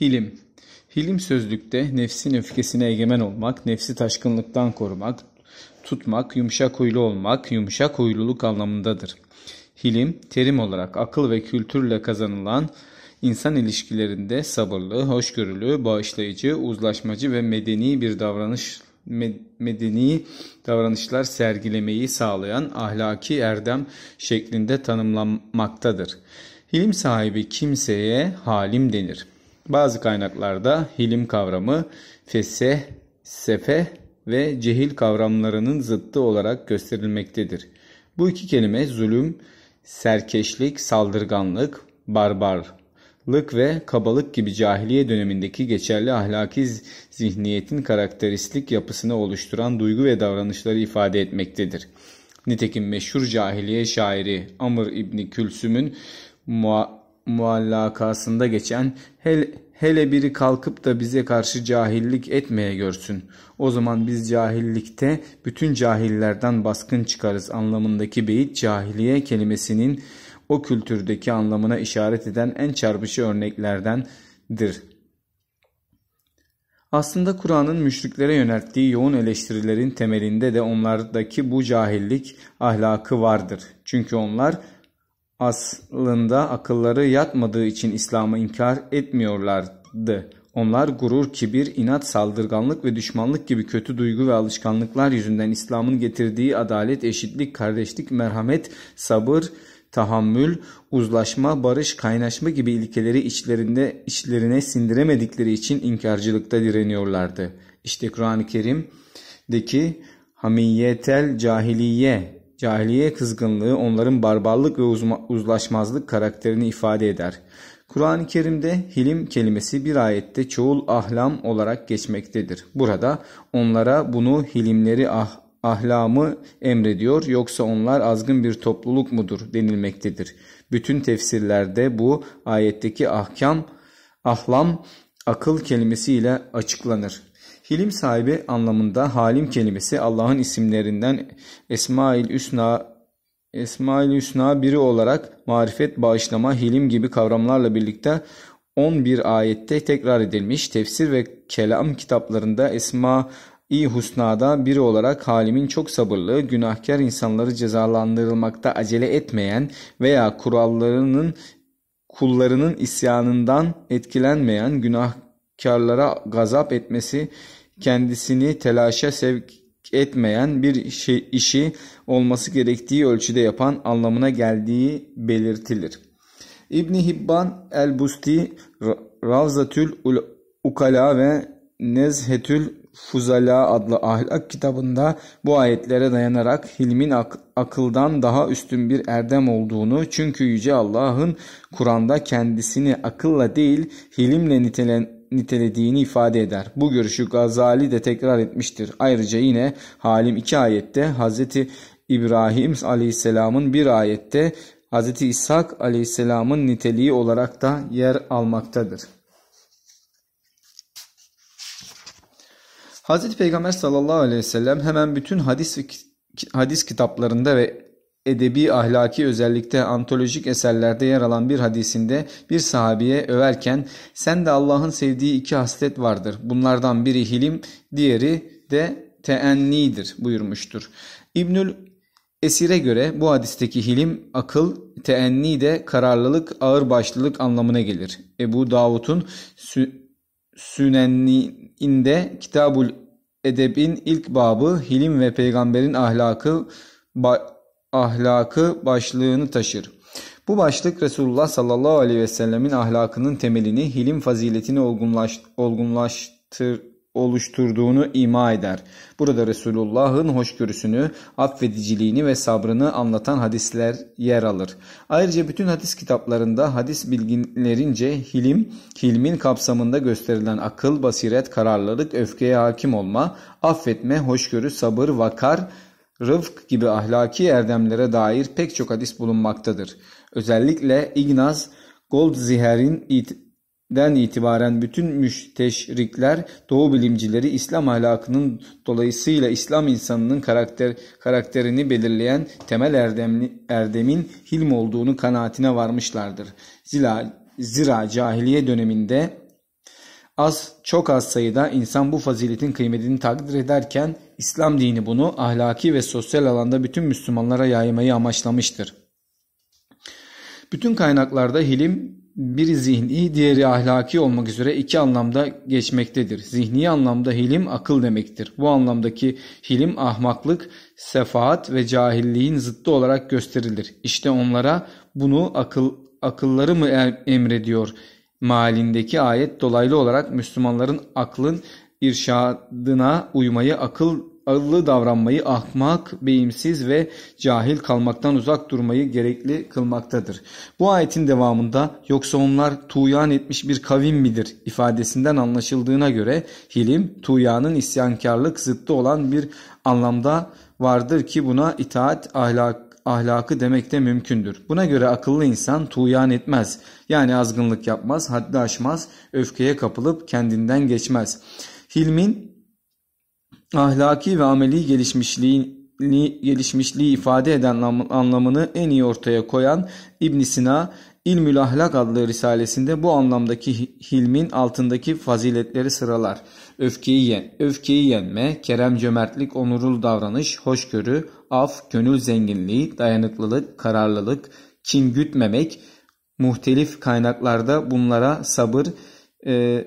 Hilim Hilim sözlükte nefsin öfkesine egemen olmak, nefsi taşkınlıktan korumak, tutmak, yumuşak huylu olmak, yumuşak huyluluk anlamındadır. Hilim, terim olarak akıl ve kültürle kazanılan insan ilişkilerinde sabırlı, hoşgörülü, bağışlayıcı, uzlaşmacı ve medeni bir davranış medeni davranışlar sergilemeyi sağlayan ahlaki erdem şeklinde tanımlanmaktadır. Hilim sahibi kimseye halim denir. Bazı kaynaklarda hilim kavramı fese, sefe ve cehil kavramlarının zıttı olarak gösterilmektedir. Bu iki kelime zulüm, serkeşlik, saldırganlık, barbarlık ve kabalık gibi cahiliye dönemindeki geçerli ahlaki zihniyetin karakteristik yapısını oluşturan duygu ve davranışları ifade etmektedir. Nitekim meşhur cahiliye şairi Amr İbni Külsüm'ün muallakasında geçen hele, hele biri kalkıp da bize karşı cahillik etmeye görsün. O zaman biz cahillikte bütün cahillerden baskın çıkarız anlamındaki beyit cahiliye kelimesinin o kültürdeki anlamına işaret eden en çarpıcı örneklerdendir. Aslında Kur'an'ın müşriklere yönelttiği yoğun eleştirilerin temelinde de onlardaki bu cahillik ahlakı vardır. Çünkü onlar aslında akılları yatmadığı için İslam'ı inkar etmiyorlardı. Onlar gurur, kibir, inat, saldırganlık ve düşmanlık gibi kötü duygu ve alışkanlıklar yüzünden İslam'ın getirdiği adalet, eşitlik, kardeşlik, merhamet, sabır, tahammül, uzlaşma, barış, kaynaşma gibi ilkeleri içlerinde içlerine sindiremedikleri için inkarcılıkta direniyorlardı. İşte Kur'an-ı Kerim'deki hamiyetel cahiliye Cahiliye kızgınlığı onların barbarlık ve uzlaşmazlık karakterini ifade eder. Kur'an-ı Kerim'de hilim kelimesi bir ayette çoğul ahlam olarak geçmektedir. Burada onlara bunu hilimleri ah, ahlamı emrediyor yoksa onlar azgın bir topluluk mudur denilmektedir. Bütün tefsirlerde bu ayetteki ahkam ahlam akıl kelimesiyle açıklanır. Hilim sahibi anlamında halim kelimesi Allah'ın isimlerinden Esmail Üsna Esmail Hüsna biri olarak marifet, bağışlama, hilim gibi kavramlarla birlikte 11 ayette tekrar edilmiş. Tefsir ve kelam kitaplarında Esma İ Husna'da biri olarak halimin çok sabırlı, günahkar insanları cezalandırılmakta acele etmeyen veya kurallarının kullarının isyanından etkilenmeyen günahkarlara gazap etmesi kendisini telaşa sevk etmeyen bir şey, işi, olması gerektiği ölçüde yapan anlamına geldiği belirtilir. İbn Hibban el-Busti Ravzatül Ukala ve Nezhetül Fuzala adlı ahlak kitabında bu ayetlere dayanarak hilmin ak akıldan daha üstün bir erdem olduğunu çünkü Yüce Allah'ın Kur'an'da kendisini akılla değil hilimle nitelen nitelediğini ifade eder. Bu görüşü Gazali de tekrar etmiştir. Ayrıca yine Halim 2 ayette Hz. İbrahim aleyhisselamın bir ayette Hz. İshak aleyhisselamın niteliği olarak da yer almaktadır. Hz. Peygamber sallallahu aleyhi ve sellem hemen bütün hadis hadis kitaplarında ve edebi ahlaki özellikte antolojik eserlerde yer alan bir hadisinde bir sahabiye överken sen de Allah'ın sevdiği iki haslet vardır. Bunlardan biri hilim, diğeri de teennidir buyurmuştur. İbnül Esir'e göre bu hadisteki hilim, akıl, teenni de kararlılık, ağırbaşlılık anlamına gelir. Ebu Davud'un sü Sünenni'inde Kitabul Edeb'in ilk babı hilim ve peygamberin ahlakı ahlakı başlığını taşır. Bu başlık Resulullah sallallahu aleyhi ve sellemin ahlakının temelini, hilim faziletini olgunlaş, olgunlaştır, oluşturduğunu ima eder. Burada Resulullah'ın hoşgörüsünü, affediciliğini ve sabrını anlatan hadisler yer alır. Ayrıca bütün hadis kitaplarında hadis bilginlerince hilim, hilmin kapsamında gösterilen akıl, basiret, kararlılık, öfkeye hakim olma, affetme, hoşgörü, sabır, vakar, rıfk gibi ahlaki erdemlere dair pek çok hadis bulunmaktadır. Özellikle Ignaz Goldziher'in it den itibaren bütün müsteşrikler, doğu bilimcileri İslam ahlakının dolayısıyla İslam insanının karakter, karakterini belirleyen temel erdemli, erdemin hilm olduğunu kanaatine varmışlardır. Zira, zira cahiliye döneminde Az, çok az sayıda insan bu faziletin kıymetini takdir ederken İslam dini bunu ahlaki ve sosyal alanda bütün Müslümanlara yaymayı amaçlamıştır. Bütün kaynaklarda hilim bir zihni, diğeri ahlaki olmak üzere iki anlamda geçmektedir. Zihni anlamda hilim akıl demektir. Bu anlamdaki hilim ahmaklık, sefaat ve cahilliğin zıttı olarak gösterilir. İşte onlara bunu akıl akılları mı emrediyor? malindeki ayet dolaylı olarak Müslümanların aklın irşadına uymayı, akıl akıllı davranmayı, ahmak, beyimsiz ve cahil kalmaktan uzak durmayı gerekli kılmaktadır. Bu ayetin devamında yoksa onlar tuğyan etmiş bir kavim midir ifadesinden anlaşıldığına göre hilim tuğyanın isyankarlık zıttı olan bir anlamda vardır ki buna itaat ahlak ahlakı demek de mümkündür. Buna göre akıllı insan tuğyan etmez. Yani azgınlık yapmaz, haddi aşmaz, öfkeye kapılıp kendinden geçmez. Hilmin ahlaki ve ameli gelişmişliği gelişmişliği ifade eden anlamını en iyi ortaya koyan İbn Sina İlmül Ahlak adlı risalesinde bu anlamdaki hilmin altındaki faziletleri sıralar. Öfkeyi, yen, öfkeyi yenme, kerem cömertlik, onurul davranış, hoşgörü, af, gönül zenginliği, dayanıklılık, kararlılık, kin gütmemek, muhtelif kaynaklarda bunlara sabır, e,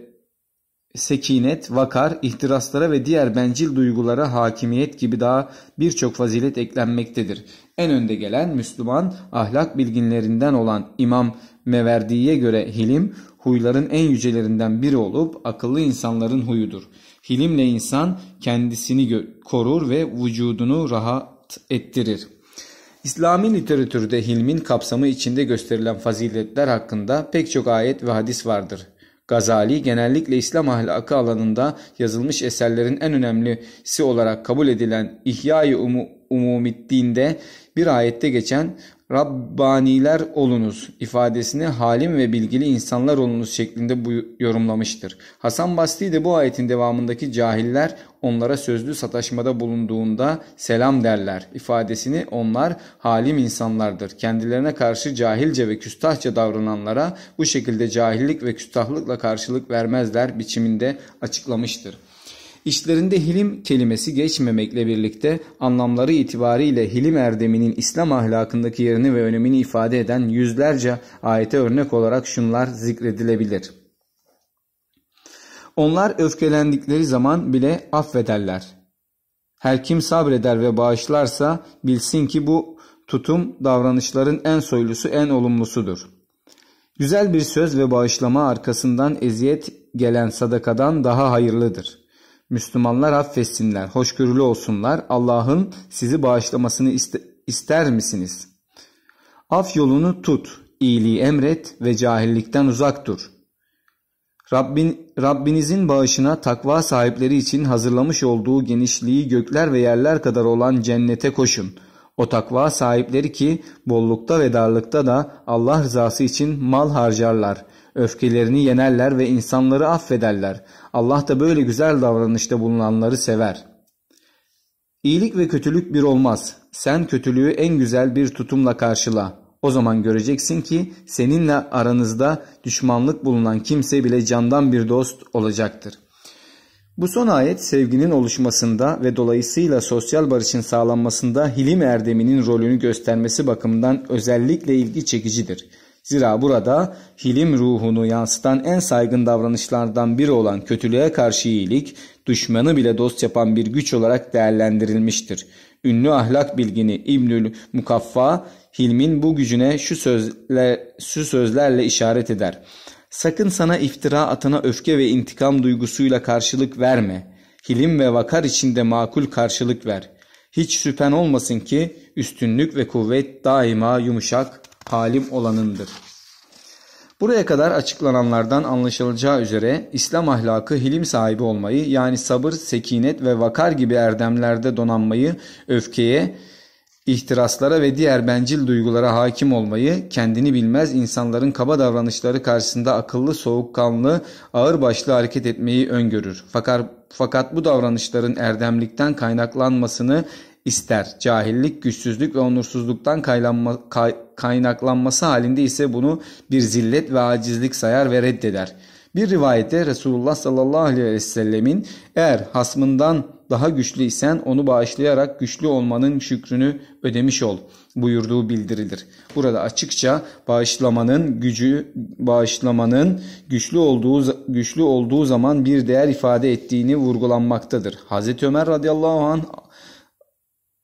sekinet, vakar, ihtiraslara ve diğer bencil duygulara hakimiyet gibi daha birçok fazilet eklenmektedir. En önde gelen Müslüman ahlak bilginlerinden olan İmam Meverdi'ye göre hilim huyların en yücelerinden biri olup akıllı insanların huyudur. Hilimle insan kendisini korur ve vücudunu rahat ettirir. İslami literatürde hilmin kapsamı içinde gösterilen faziletler hakkında pek çok ayet ve hadis vardır. Gazali genellikle İslam ahlakı alanında yazılmış eserlerin en önemlisi olarak kabul edilen İhya-i Umumiddin'de bir ayette geçen Rabbaniler olunuz ifadesini halim ve bilgili insanlar olunuz şeklinde bu yorumlamıştır. Hasan Basri de bu ayetin devamındaki cahiller onlara sözlü sataşmada bulunduğunda selam derler ifadesini onlar halim insanlardır. Kendilerine karşı cahilce ve küstahça davrananlara bu şekilde cahillik ve küstahlıkla karşılık vermezler biçiminde açıklamıştır. İşlerinde hilim kelimesi geçmemekle birlikte anlamları itibariyle hilim erdeminin İslam ahlakındaki yerini ve önemini ifade eden yüzlerce ayete örnek olarak şunlar zikredilebilir. Onlar öfkelendikleri zaman bile affederler. Her kim sabreder ve bağışlarsa bilsin ki bu tutum davranışların en soylusu en olumlusudur. Güzel bir söz ve bağışlama arkasından eziyet gelen sadakadan daha hayırlıdır.'' Müslümanlar affetsinler, hoşgörülü olsunlar. Allah'ın sizi bağışlamasını iste ister misiniz? Af yolunu tut, iyiliği emret ve cahillikten uzak dur. Rabbin, Rabbinizin bağışına takva sahipleri için hazırlamış olduğu genişliği gökler ve yerler kadar olan cennete koşun. O takva sahipleri ki bollukta ve darlıkta da Allah rızası için mal harcarlar.'' Öfkelerini yenerler ve insanları affederler. Allah da böyle güzel davranışta bulunanları sever. İyilik ve kötülük bir olmaz. Sen kötülüğü en güzel bir tutumla karşıla. O zaman göreceksin ki seninle aranızda düşmanlık bulunan kimse bile candan bir dost olacaktır. Bu son ayet sevginin oluşmasında ve dolayısıyla sosyal barışın sağlanmasında hilim erdeminin rolünü göstermesi bakımından özellikle ilgi çekicidir. Zira burada hilim ruhunu yansıtan en saygın davranışlardan biri olan kötülüğe karşı iyilik, düşmanı bile dost yapan bir güç olarak değerlendirilmiştir. Ünlü ahlak bilgini İbnül Mukaffa, Hilmin bu gücüne şu, sözle, şu sözlerle işaret eder. Sakın sana iftira atana öfke ve intikam duygusuyla karşılık verme. Hilim ve vakar içinde makul karşılık ver. Hiç süpen olmasın ki üstünlük ve kuvvet daima yumuşak, alim olanındır. Buraya kadar açıklananlardan anlaşılacağı üzere İslam ahlakı hilim sahibi olmayı yani sabır, sekinet ve vakar gibi erdemlerde donanmayı, öfkeye, ihtiraslara ve diğer bencil duygulara hakim olmayı, kendini bilmez insanların kaba davranışları karşısında akıllı, soğukkanlı, ağırbaşlı hareket etmeyi öngörür. Fakat, fakat bu davranışların erdemlikten kaynaklanmasını ister. Cahillik, güçsüzlük ve onursuzluktan kaylanma, kay, kaynaklanması halinde ise bunu bir zillet ve acizlik sayar ve reddeder. Bir rivayette Resulullah sallallahu aleyhi ve sellemin eğer hasmından daha güçlü güçlüysen onu bağışlayarak güçlü olmanın şükrünü ödemiş ol buyurduğu bildirilir. Burada açıkça bağışlamanın gücü bağışlamanın güçlü olduğu güçlü olduğu zaman bir değer ifade ettiğini vurgulanmaktadır. Hazreti Ömer radıyallahu anh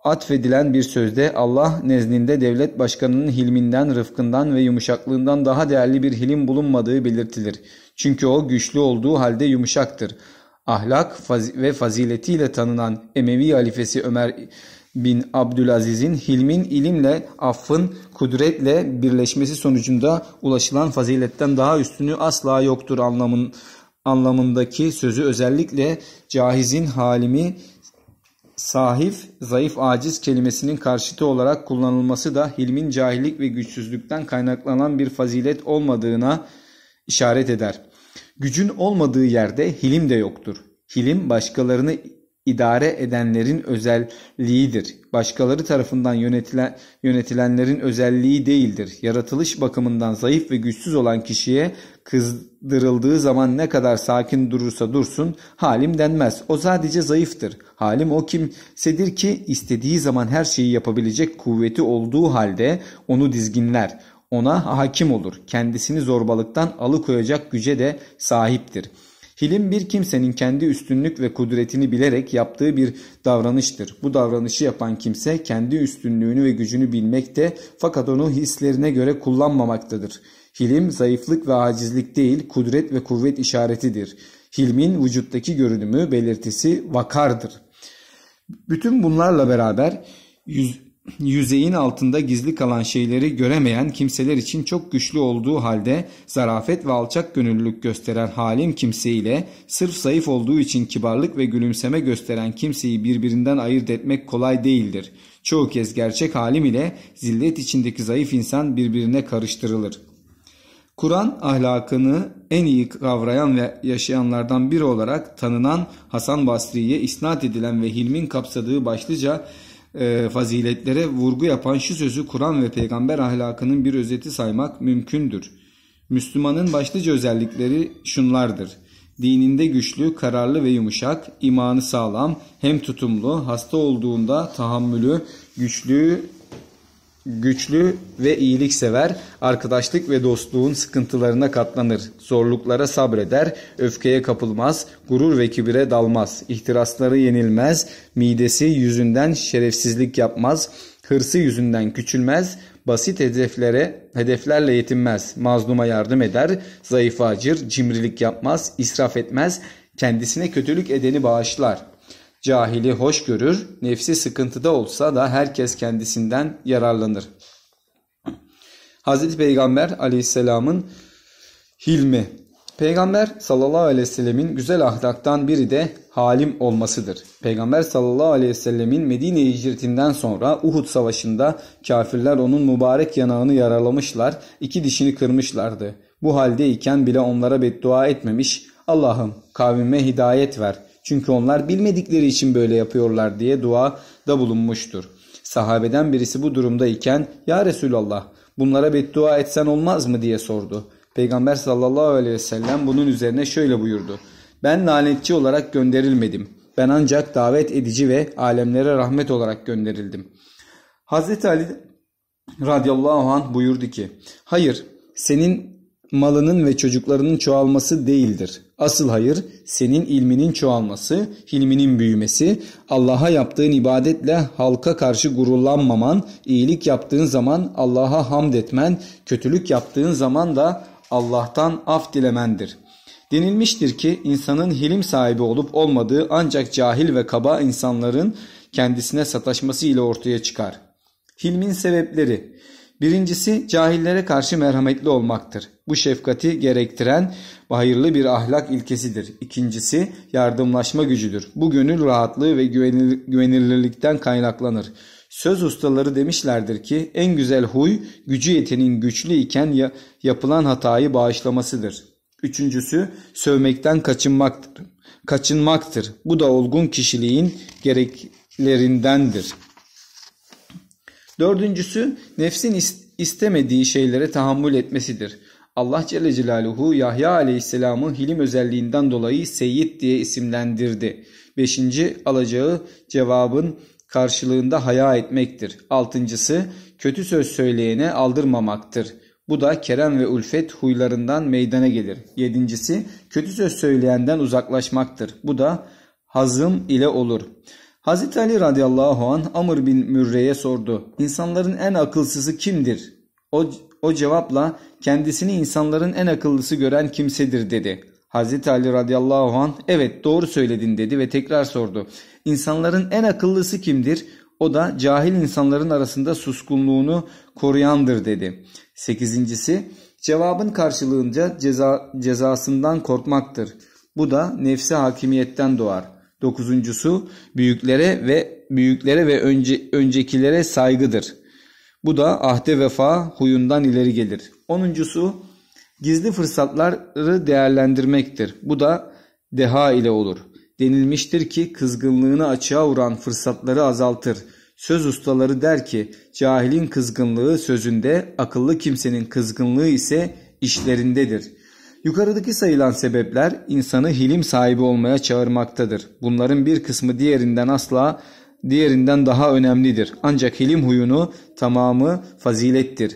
atfedilen bir sözde Allah nezdinde devlet başkanının hilminden, rıfkından ve yumuşaklığından daha değerli bir hilim bulunmadığı belirtilir. Çünkü o güçlü olduğu halde yumuşaktır. Ahlak ve faziletiyle tanınan Emevi halifesi Ömer bin Abdülaziz'in hilmin ilimle, affın kudretle birleşmesi sonucunda ulaşılan faziletten daha üstünü asla yoktur anlamın, anlamındaki sözü özellikle Cahiz'in halimi Sahif, zayıf aciz kelimesinin karşıtı olarak kullanılması da Hilm'in cahillik ve güçsüzlükten kaynaklanan bir fazilet olmadığına işaret eder. Gücün olmadığı yerde hilim de yoktur. Hilim başkalarını idare edenlerin özelliğidir. Başkaları tarafından yönetilen, yönetilenlerin özelliği değildir. Yaratılış bakımından zayıf ve güçsüz olan kişiye kızdırıldığı zaman ne kadar sakin durursa dursun halim denmez. O sadece zayıftır. Halim o kimsedir ki istediği zaman her şeyi yapabilecek kuvveti olduğu halde onu dizginler. Ona hakim olur. Kendisini zorbalıktan alıkoyacak güce de sahiptir.'' Hilim bir kimsenin kendi üstünlük ve kudretini bilerek yaptığı bir davranıştır. Bu davranışı yapan kimse kendi üstünlüğünü ve gücünü bilmekte fakat onu hislerine göre kullanmamaktadır. Hilim zayıflık ve acizlik değil kudret ve kuvvet işaretidir. Hilmin vücuttaki görünümü belirtisi vakardır. Bütün bunlarla beraber yüz, yüzeyin altında gizli kalan şeyleri göremeyen kimseler için çok güçlü olduğu halde zarafet ve alçak gönüllülük gösteren halim kimse ile sırf zayıf olduğu için kibarlık ve gülümseme gösteren kimseyi birbirinden ayırt etmek kolay değildir. Çoğu kez gerçek halim ile zillet içindeki zayıf insan birbirine karıştırılır. Kur'an ahlakını en iyi kavrayan ve yaşayanlardan biri olarak tanınan Hasan Basri'ye isnat edilen ve Hilmin kapsadığı başlıca e, faziletlere vurgu yapan şu sözü Kur'an ve peygamber ahlakının bir özeti saymak mümkündür. Müslümanın başlıca özellikleri şunlardır. Dininde güçlü, kararlı ve yumuşak, imanı sağlam, hem tutumlu, hasta olduğunda tahammülü, güçlüğü güçlü ve iyiliksever, arkadaşlık ve dostluğun sıkıntılarına katlanır, zorluklara sabreder, öfkeye kapılmaz, gurur ve kibire dalmaz, ihtirasları yenilmez, midesi yüzünden şerefsizlik yapmaz, hırsı yüzünden küçülmez, basit hedeflere, hedeflerle yetinmez, mazluma yardım eder, zayıfa acır, cimrilik yapmaz, israf etmez, kendisine kötülük edeni bağışlar.'' Cahili hoş görür, nefsi sıkıntıda olsa da herkes kendisinden yararlanır. Hazreti Peygamber aleyhisselamın hilmi. Peygamber sallallahu aleyhi ve sellemin güzel ahlaktan biri de halim olmasıdır. Peygamber sallallahu aleyhi ve sellemin Medine hicretinden sonra Uhud savaşında kafirler onun mübarek yanağını yaralamışlar, iki dişini kırmışlardı. Bu haldeyken bile onlara beddua etmemiş, Allah'ım kavmime hidayet ver.'' Çünkü onlar bilmedikleri için böyle yapıyorlar diye dua da bulunmuştur. Sahabeden birisi bu durumda iken ya Resulallah bunlara beddua etsen olmaz mı diye sordu. Peygamber sallallahu aleyhi ve sellem bunun üzerine şöyle buyurdu. Ben lanetçi olarak gönderilmedim. Ben ancak davet edici ve alemlere rahmet olarak gönderildim. Hazreti Ali radıyallahu anh buyurdu ki hayır senin malının ve çocuklarının çoğalması değildir. Asıl hayır senin ilminin çoğalması, hilminin büyümesi, Allah'a yaptığın ibadetle halka karşı gururlanmaman, iyilik yaptığın zaman Allah'a hamd etmen, kötülük yaptığın zaman da Allah'tan af dilemendir. Denilmiştir ki insanın hilim sahibi olup olmadığı ancak cahil ve kaba insanların kendisine sataşması ile ortaya çıkar. Hilmin sebepleri Birincisi cahillere karşı merhametli olmaktır. Bu şefkati gerektiren hayırlı bir ahlak ilkesidir. İkincisi yardımlaşma gücüdür. Bu gönül rahatlığı ve güvenilir, güvenilirlikten kaynaklanır. Söz ustaları demişlerdir ki en güzel huy gücü yetenin güçlü iken ya, yapılan hatayı bağışlamasıdır. Üçüncüsü sövmekten kaçınmaktır. Kaçınmaktır. Bu da olgun kişiliğin gereklerindendir.'' Dördüncüsü nefsin istemediği şeylere tahammül etmesidir. Allah Celle Celaluhu Yahya Aleyhisselam'ı hilim özelliğinden dolayı Seyyid diye isimlendirdi. Beşinci alacağı cevabın karşılığında haya etmektir. Altıncısı kötü söz söyleyene aldırmamaktır. Bu da kerem ve ülfet huylarından meydana gelir. Yedincisi kötü söz söyleyenden uzaklaşmaktır. Bu da hazım ile olur. Hazreti Ali radıyallahu an Amr bin Mürre'ye sordu. İnsanların en akılsızı kimdir? O, o cevapla kendisini insanların en akıllısı gören kimsedir dedi. Hazreti Ali radıyallahu an evet doğru söyledin dedi ve tekrar sordu. İnsanların en akıllısı kimdir? O da cahil insanların arasında suskunluğunu koruyandır dedi. Sekizincisi cevabın karşılığında ceza, cezasından korkmaktır. Bu da nefse hakimiyetten doğar.'' Dokuzuncusu büyüklere ve büyüklere ve önce, öncekilere saygıdır. Bu da ahde vefa huyundan ileri gelir. Onuncusu gizli fırsatları değerlendirmektir. Bu da deha ile olur. Denilmiştir ki kızgınlığını açığa vuran fırsatları azaltır. Söz ustaları der ki cahilin kızgınlığı sözünde, akıllı kimsenin kızgınlığı ise işlerindedir.'' Yukarıdaki sayılan sebepler insanı hilim sahibi olmaya çağırmaktadır. Bunların bir kısmı diğerinden asla diğerinden daha önemlidir. Ancak hilim huyunu tamamı fazilettir.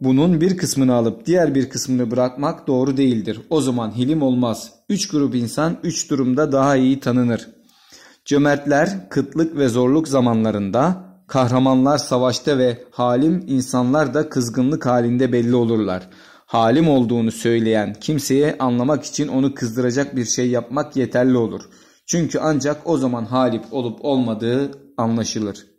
Bunun bir kısmını alıp diğer bir kısmını bırakmak doğru değildir. O zaman hilim olmaz. Üç grup insan üç durumda daha iyi tanınır. Cömertler kıtlık ve zorluk zamanlarında, kahramanlar savaşta ve halim insanlar da kızgınlık halinde belli olurlar.'' halim olduğunu söyleyen kimseye anlamak için onu kızdıracak bir şey yapmak yeterli olur. Çünkü ancak o zaman halip olup olmadığı anlaşılır.''